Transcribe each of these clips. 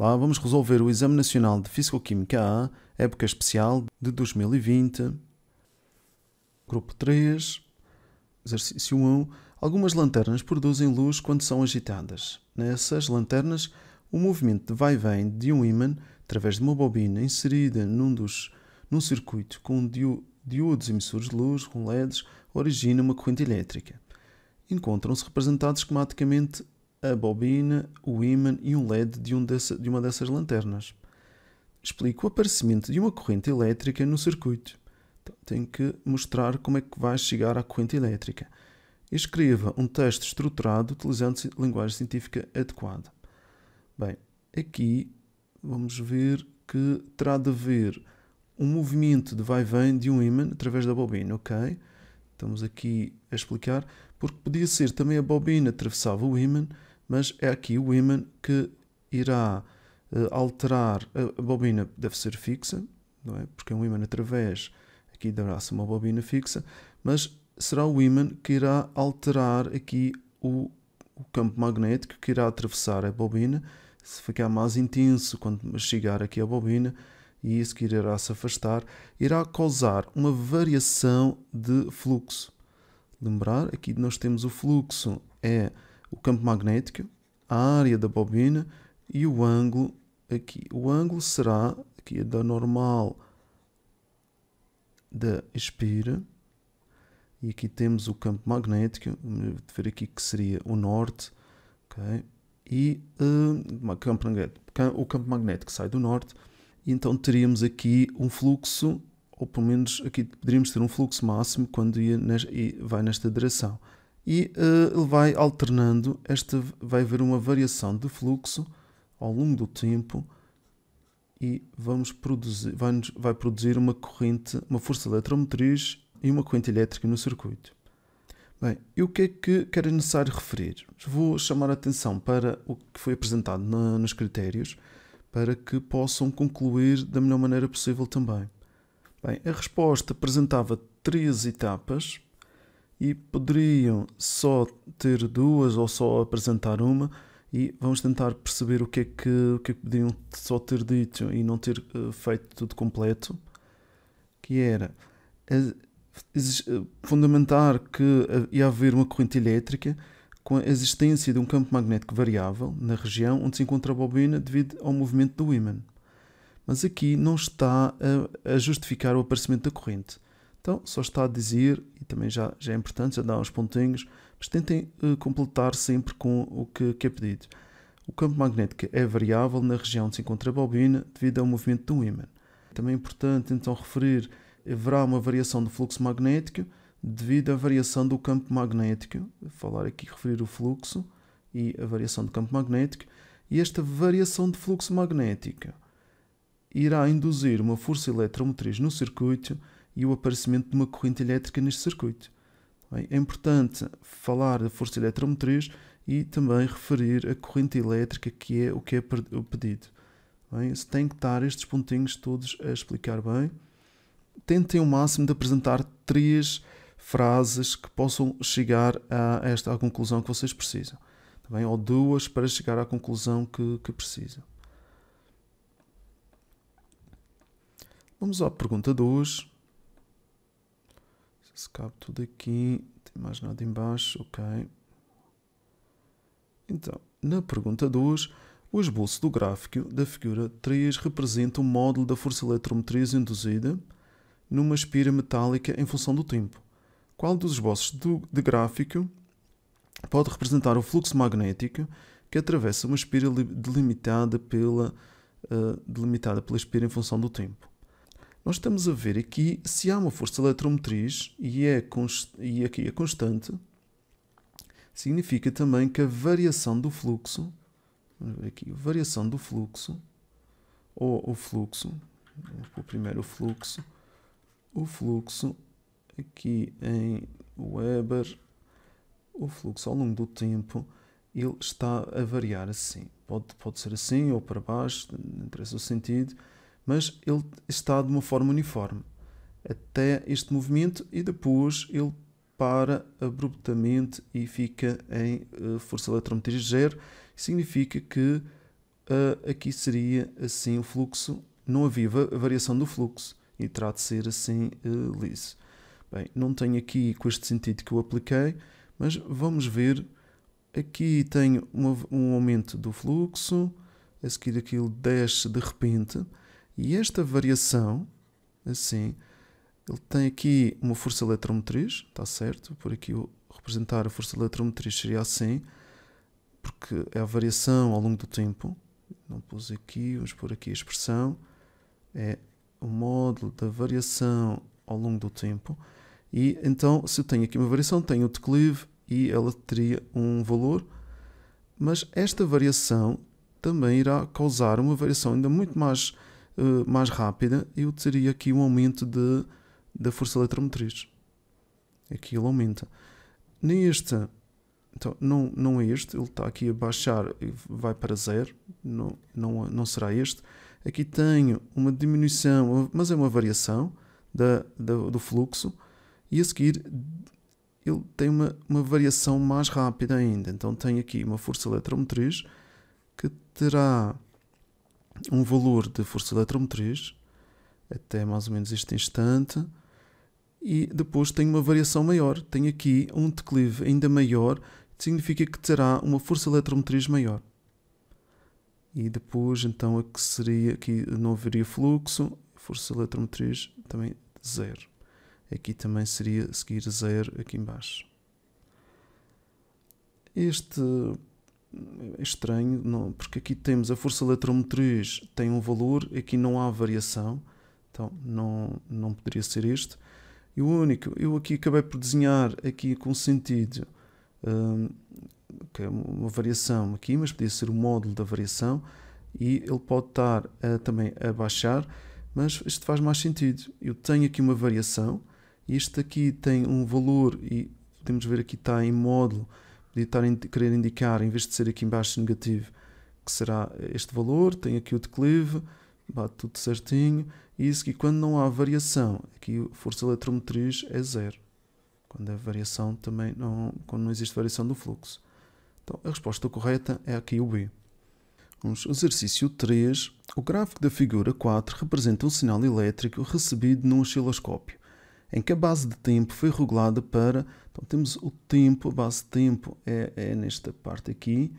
Lá vamos resolver o Exame Nacional de Fisicoquímica A, época especial de 2020. Grupo 3, exercício 1. Algumas lanternas produzem luz quando são agitadas. Nessas lanternas, o movimento de vai-vem de um ímã através de uma bobina inserida num, dos, num circuito com diodos emissores de luz, com LEDs, origina uma corrente elétrica. Encontram-se representados esquematicamente a bobina, o ímã e um LED de, um dessa, de uma dessas lanternas. Explico o aparecimento de uma corrente elétrica no circuito. Então, tenho que mostrar como é que vai chegar à corrente elétrica. Escreva um texto estruturado utilizando linguagem científica adequada. Bem, aqui vamos ver que terá de haver um movimento de vai-vem de um ímã através da bobina, ok? Estamos aqui a explicar, porque podia ser também a bobina atravessava o ímã mas é aqui o women que irá uh, alterar eh, a, bobina deve ser fixa, não é? Porque é um women através aqui dará-se uma bobina fixa, mas será o women que irá alterar aqui o, o campo magnético que irá atravessar a bobina, se ficar mais intenso quando chegar aqui à bobina e isso que irá se afastar, irá causar uma variação de fluxo. Lembrar, aqui nós temos o fluxo é o campo magnético, a área da bobina e o ângulo aqui. O ângulo será aqui da normal da espira e aqui temos o campo magnético, vou ver aqui que seria o norte, ok? E eh, campo o campo magnético sai do norte, e então teríamos aqui um fluxo, ou pelo menos aqui poderíamos ter um fluxo máximo quando ia, vai nesta direção e uh, ele vai alternando, esta vai haver uma variação de fluxo ao longo do tempo e vamos produzir, vai, vai produzir uma corrente, uma força eletromotriz e uma corrente elétrica no circuito. Bem, e o que é que, quero era necessário referir? Vou chamar a atenção para o que foi apresentado na, nos critérios para que possam concluir da melhor maneira possível também. Bem, a resposta apresentava três etapas e poderiam só ter duas ou só apresentar uma e vamos tentar perceber o que é que, o que, é que podiam só ter dito e não ter uh, feito tudo completo, que era fundamental eh, eh, fundamentar que ia haver uma corrente elétrica com a existência de um campo magnético variável na região onde se encontra a bobina devido ao movimento do ímã. Mas aqui não está a, a justificar o aparecimento da corrente então, só está a dizer, e também já, já é importante, já dá uns pontinhos, mas tentem uh, completar sempre com o que, que, é pedido. O campo magnético é variável na região onde se encontra a bobina devido ao movimento do ímã. Também é importante então referir haverá uma variação do fluxo magnético devido à variação do campo magnético. Vou falar aqui, referir o fluxo e a variação do campo magnético. E esta variação de fluxo magnético irá induzir uma força eletromotriz no circuito e o aparecimento de uma corrente elétrica neste circuito. É importante falar da força eletromotriz e também referir a corrente elétrica, que é o que é pedido. se tem que estar estes pontinhos todos a explicar bem. Tentem o máximo de apresentar três frases que possam chegar a esta à conclusão que vocês precisam. Também, ou duas para chegar à conclusão que, que precisam. Vamos à pergunta 2 se cabe tudo aqui, tem mais nada embaixo, ok. Então, na pergunta 2, o esboço do gráfico da figura 3 representa o módulo da força eletromotriz induzida numa espira metálica em função do tempo. Qual dos esboços do, de gráfico pode representar o fluxo magnético que atravessa uma espira delimitada pela, uh, delimitada pela espira em função do tempo? nós estamos a ver aqui se há uma força eletromotriz e, é e aqui é constante, significa também que a variação do fluxo, aqui, variação do fluxo, ou o fluxo, o primeiro fluxo, o fluxo aqui em Weber, o fluxo ao longo do tempo, ele está a variar assim. Pode, pode ser assim ou para baixo, não interessa o sentido, mas ele está de uma forma uniforme até este movimento e depois ele para abruptamente e fica em uh, força eletromotriz zero. Significa que uh, aqui seria assim o fluxo, não havia variação do fluxo e terá de ser assim uh, liso. Bem, não tenho aqui com este sentido que eu apliquei, mas vamos ver. Aqui tenho um aumento do fluxo, a seguir aquilo desce de repente e esta variação, assim, ele tem aqui uma força eletromotriz, está certo? Por aqui representar a força eletromotriz seria assim, porque é a variação ao longo do tempo. Não pus aqui, vamos pôr aqui a expressão. É o módulo da variação ao longo do tempo. E então, se eu tenho aqui uma variação, tenho o declive e ela teria um valor. Mas esta variação também irá causar uma variação ainda muito mais eh, mais rápida, eu teria aqui um aumento de, da força eletromotriz. Aqui ele aumenta. Neste, então, não, não é este, ele está aqui a baixar e vai para zero, não, não, não será este. Aqui tenho uma diminuição, mas é uma variação da, da do fluxo, e a seguir ele tem uma, uma variação mais rápida ainda. Então tem aqui uma força eletromotriz que terá um valor de força eletromotriz até mais ou menos este instante e depois tem uma variação maior, tem aqui um declive ainda maior, que significa que terá uma força eletromotriz maior. E depois então a que seria aqui não haveria fluxo, força eletromotriz também zero. Aqui também seria seguir zero aqui embaixo. Este é estranho, não, porque aqui temos a força eletromotriz tem um valor, aqui não há variação, então não, não poderia ser este. E o único, eu aqui acabei por desenhar aqui com sentido, um, que é uma variação aqui, mas podia ser o módulo da variação, e ele pode estar a, também a baixar, mas isto faz mais sentido. Eu tenho aqui uma variação, este aqui tem um valor, e podemos ver aqui está em módulo, de estar a querer indicar, em vez de ser aqui embaixo negativo, que será este valor, tem aqui o declive, bate tudo certinho, e isso que quando não há variação, aqui a força eletromotriz é zero. Quando a variação também não, quando não existe variação do fluxo. Então a resposta correta é aqui o B. Vamos exercício 3. O gráfico da figura 4 representa um sinal elétrico recebido num osciloscópio em que a base de tempo foi regulada para. Então temos o tempo, a base de tempo é, é nesta parte aqui,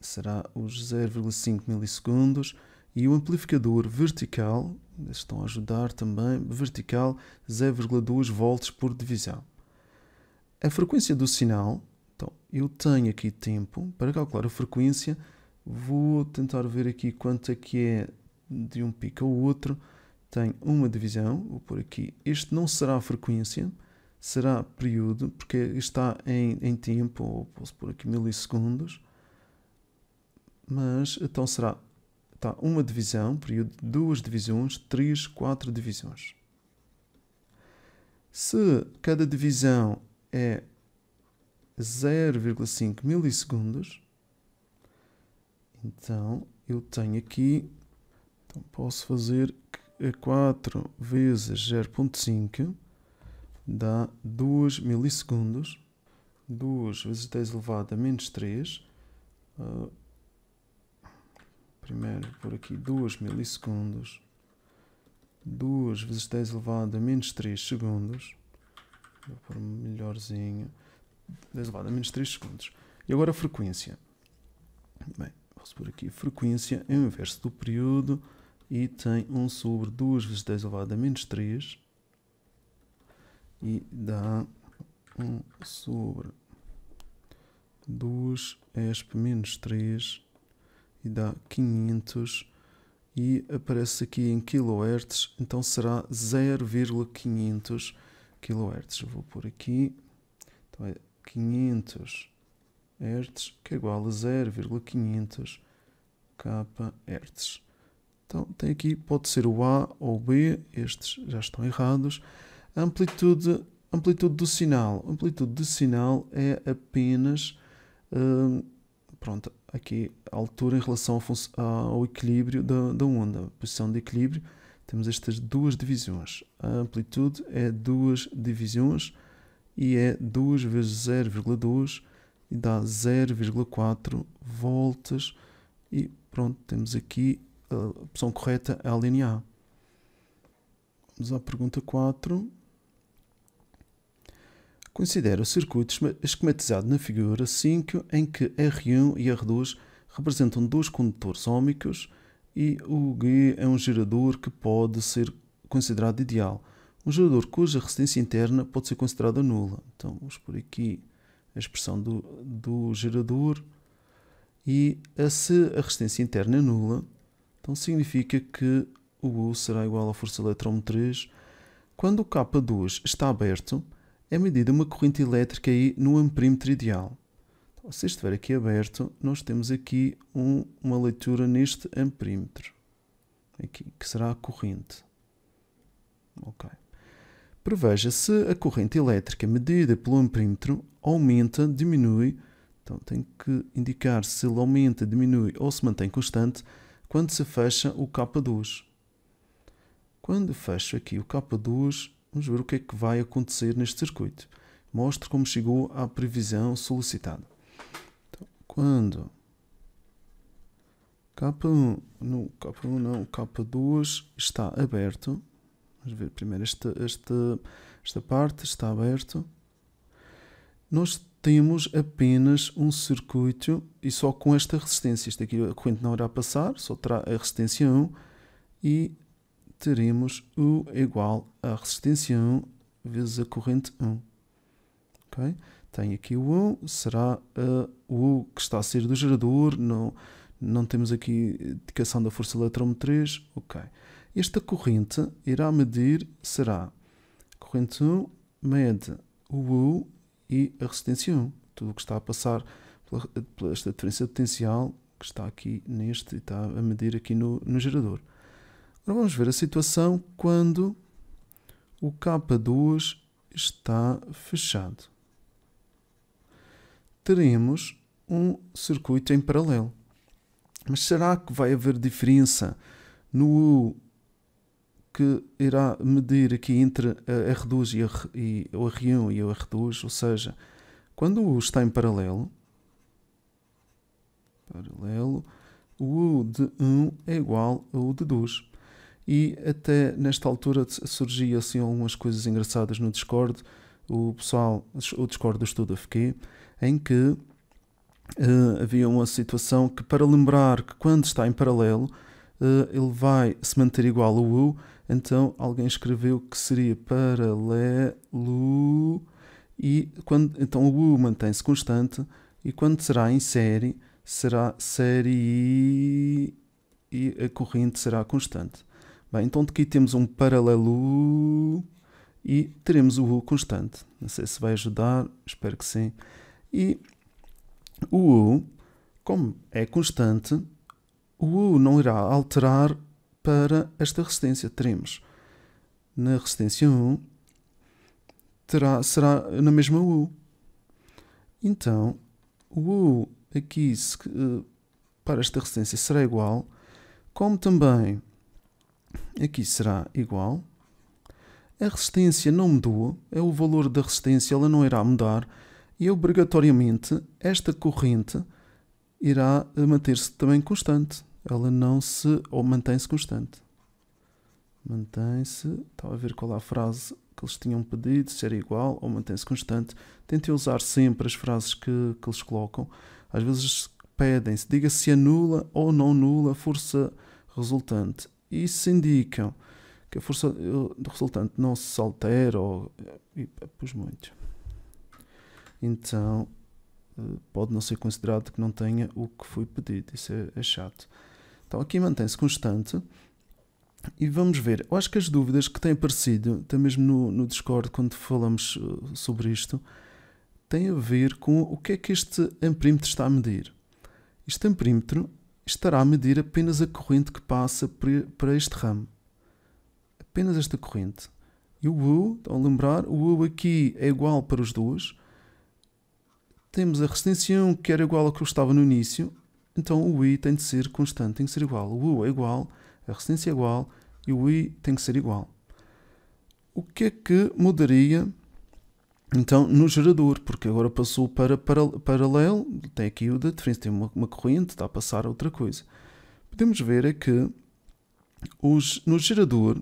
será os 0,5 milissegundos, e o amplificador vertical, estão a ajudar também, vertical 0,2 volts por divisão. A frequência do sinal, então eu tenho aqui tempo para calcular a frequência, vou tentar ver aqui quanto é que é de um pico ao outro tem uma divisão, vou pôr aqui, este não será frequência, será período, porque está em, em tempo, ou posso pôr aqui milissegundos, mas então será tá, uma divisão, período, duas divisões, três, quatro divisões. Se cada divisão é 0,5 milissegundos, então eu tenho aqui, então posso fazer é 4 vezes 0.5 dá 2 milissegundos. 2 vezes 10 elevado a menos 3. Uh, ah, primeiro por aqui 2 milissegundos. 2 vezes 10 elevado a menos 3 segundos. Vou pôr melhorzinho. 10 elevado a menos 3 segundos. E agora a frequência. Bem, posso pôr aqui frequência é o inverso do período e tem 1 sobre 2 vezes 10 elevado a menos 3 e dá 1 sobre 2 esp menos 3 e dá 500 e aparece aqui em kHz, então será 0,500 kHz. Vou pôr aqui, então é 500 Hz que é igual a 0,500 kHz. Então tem aqui, pode ser o A ou o B, estes já estão errados. amplitude, amplitude do sinal. amplitude do sinal é apenas, hum, pronto, aqui a altura em relação ao, ao equilíbrio da, da onda, posição de equilíbrio. Temos estas duas divisões. A amplitude é duas divisões e é 2 vezes 0,2 e dá 0,4 voltas. E pronto, temos aqui a opção correta é a linha A. Vamos à pergunta 4. Considera o circuito esquematizado na figura 5 em que R1 e R2 representam dois condutores ômicos e o G é um gerador que pode ser considerado ideal. Um gerador cuja resistência interna pode ser considerada nula. Então vamos por aqui a expressão do, do gerador e a, se a resistência interna é nula, então significa que o U será igual à força elétron Quando o K2 está aberto, é medida uma corrente elétrica aí no amperímetro ideal. Então, se estiver aqui aberto, nós temos aqui um, uma leitura neste amperímetro, aqui, que será a corrente. ok Preveja se a corrente elétrica medida pelo amperímetro aumenta, diminui, então tem que indicar se ele aumenta, diminui ou se mantém constante quando se fecha o capa 2 Quando fecho aqui o capa 2 vamos ver o que é que vai acontecer neste circuito. Mostre como chegou à previsão solicitada. Então, quando K1, no K1 não, K2 está aberto. Vamos ver primeiro esta, esta, esta parte, está aberto. Nós temos apenas um circuito e só com esta resistência. Isto aqui a corrente não irá passar, só terá a resistência 1 e teremos U igual a resistência 1 vezes a corrente 1. Okay? Tem aqui o U, será o U que está a ser do gerador, não, não temos aqui indicação da força eletromotriz. Ok. Esta corrente irá medir, será corrente 1 mede o U e a resistência 1. Tudo o que está a passar pela, pela esta diferença potencial que está aqui neste e está a medir aqui no, no gerador. Agora vamos ver a situação quando o K2 está fechado. Teremos um circuito em paralelo. Mas será que vai haver diferença no que irá medir aqui entre a R2 e, e o R1 e o R2, ou seja, quando o U está em paralelo, paralelo, o U de 1 é igual ao U de 2. E até nesta altura surgiam assim algumas coisas engraçadas no Discord, o pessoal, o Discord do Estudo FQ, em que uh, havia uma situação que para lembrar que quando está em paralelo, uh, ele vai se manter igual ao U, então alguém escreveu que seria paralelo e quando então o U mantém-se constante e quando será em série será série e a corrente será constante. Bem, então aqui temos um paralelo e teremos o U constante. Não sei se vai ajudar, espero que sim. E o U, como é constante, o U não irá alterar para esta resistência. Teremos na resistência 1 terá, será na mesma U. Então, o U aqui se, eh, para esta resistência será igual, como também aqui será igual. A resistência não mudou, é o valor da resistência, ela não irá mudar e obrigatoriamente esta corrente irá manter-se também constante ela não se. ou mantém-se constante. Mantém-se. Estava a ver qual é a frase que eles tinham pedido, se era igual, ou mantém-se constante. Tentem usar sempre as frases que, que eles colocam. Às vezes pedem-se, diga se anula ou não nula a força resultante. E se indicam que a força eh, resultante não se altera, ou. Eh, e, eh, pus muito. Então, pode não ser considerado que não tenha o que foi pedido. Isso é, é chato. Então aqui mantém-se constante. E vamos ver, eu acho que as dúvidas que têm aparecido, até mesmo no, no Discord, quando falamos uh, sobre isto, têm a ver com o que é que este amperímetro está a medir. Este amperímetro estará a medir apenas a corrente que passa para este ramo. Apenas esta corrente. E o U, ao lembrar, o U aqui é igual para os dois. Temos a resistência 1, que era igual ao que eu estava no início, então o i tem de ser constante, tem que ser igual. O u é igual, a resistência é igual e o i tem que ser igual. O que é que mudaria então no gerador? Porque agora passou para paralelo, tem aqui o da diferença, tem uma, uma corrente, está a passar a outra coisa. Podemos ver é que os, no gerador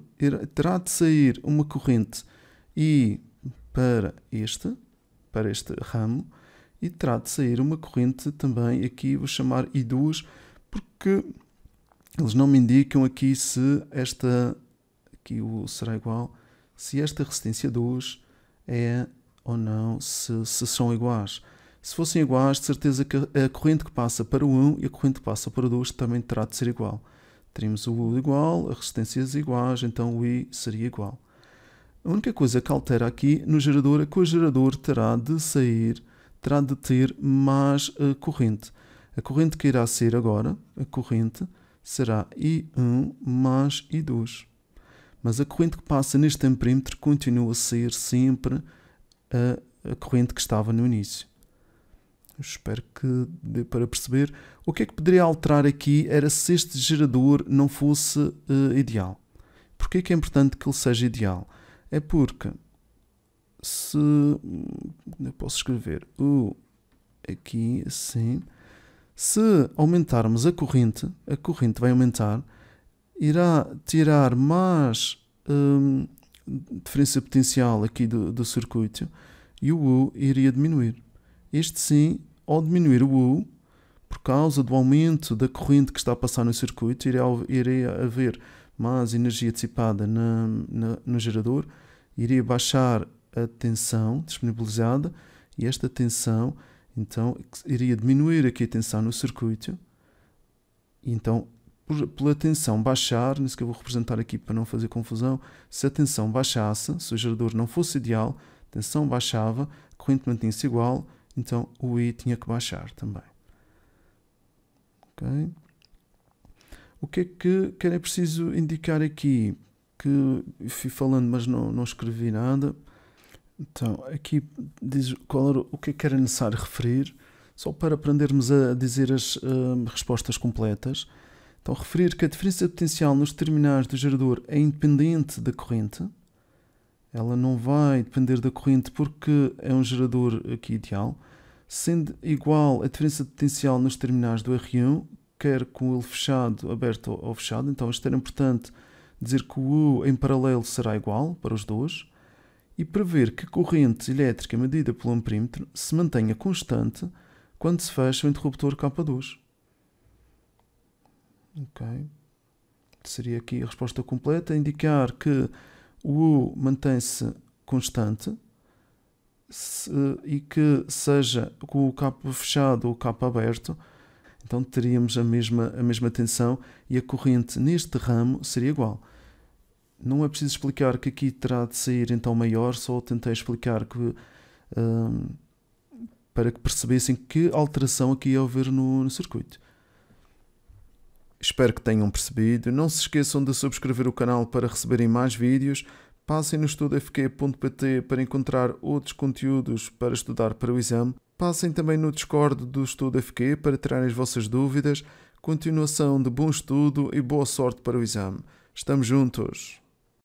terá de sair uma corrente i para este, para este ramo, e terá de sair uma corrente também, aqui vou chamar I2, porque eles não me indicam aqui se esta, aqui o será igual, se esta resistência 2 é ou não, se, se são iguais. Se fossem iguais, de certeza que a corrente que passa para o 1 e a corrente que passa para o 2 também terá de ser igual. Teríamos o U igual, as resistências é iguais, então o I seria igual. A única coisa que altera aqui no gerador é que o gerador terá de sair terá de ter mais uh, corrente. A corrente que irá ser agora, a corrente, será I1 mais I2. Mas a corrente que passa neste amperímetro continua a ser sempre a, a corrente que estava no início. Eu espero que dê para perceber. O que é que poderia alterar aqui era se este gerador não fosse uh, ideal. Porquê é que é importante que ele seja ideal? É porque se é eu posso escrever o aqui assim, se aumentarmos a corrente, a corrente vai aumentar, irá tirar mais hum, diferença potencial aqui do, do circuito e o U iria diminuir. Este sim, ao diminuir o U, por causa do aumento da corrente que está a passar no circuito, iria, iria haver mais energia dissipada na, na, no gerador, iria baixar a tensão disponibilizada e esta tensão então iria diminuir aqui a tensão no circuito e então por, pela tensão baixar, nisso que eu vou representar aqui para não fazer confusão, se a tensão baixasse, se o gerador não fosse ideal, a tensão baixava, a corrente mantinha-se igual, então o I tinha que baixar também. Okay. O que é que, que era preciso indicar aqui? Que fui falando, mas não, não escrevi nada. Então, aqui diz qual era, o que é que era necessário referir, só para aprendermos a dizer as uh, respostas completas. Então, referir que a diferença de potencial nos terminais do gerador é independente da corrente. Ela não vai depender da corrente porque é um gerador aqui ideal. Sendo igual a diferença de potencial nos terminais do R1, quer com ele fechado, aberto ou fechado. Então, isto era importante dizer que o U em paralelo será igual para os dois e prever que corrente elétrica medida pelo amperímetro se mantenha constante quando se fecha o interruptor K2. Ok. Seria aqui a resposta completa. Indicar que o U mantém-se constante se, e que seja com o cabo fechado ou o cabo aberto, então teríamos a mesma, a mesma tensão e a corrente neste ramo seria igual. Não é preciso explicar que aqui terá de sair então maior, só tentei explicar que. Um, para que percebessem que alteração aqui ia haver no, no circuito. Espero que tenham percebido. Não se esqueçam de subscrever o canal para receberem mais vídeos. Passem no estudofq.pt para encontrar outros conteúdos para estudar para o exame. Passem também no Discord do Estudo FQ para tirarem as vossas dúvidas. Continuação de bom estudo e boa sorte para o exame. Estamos juntos!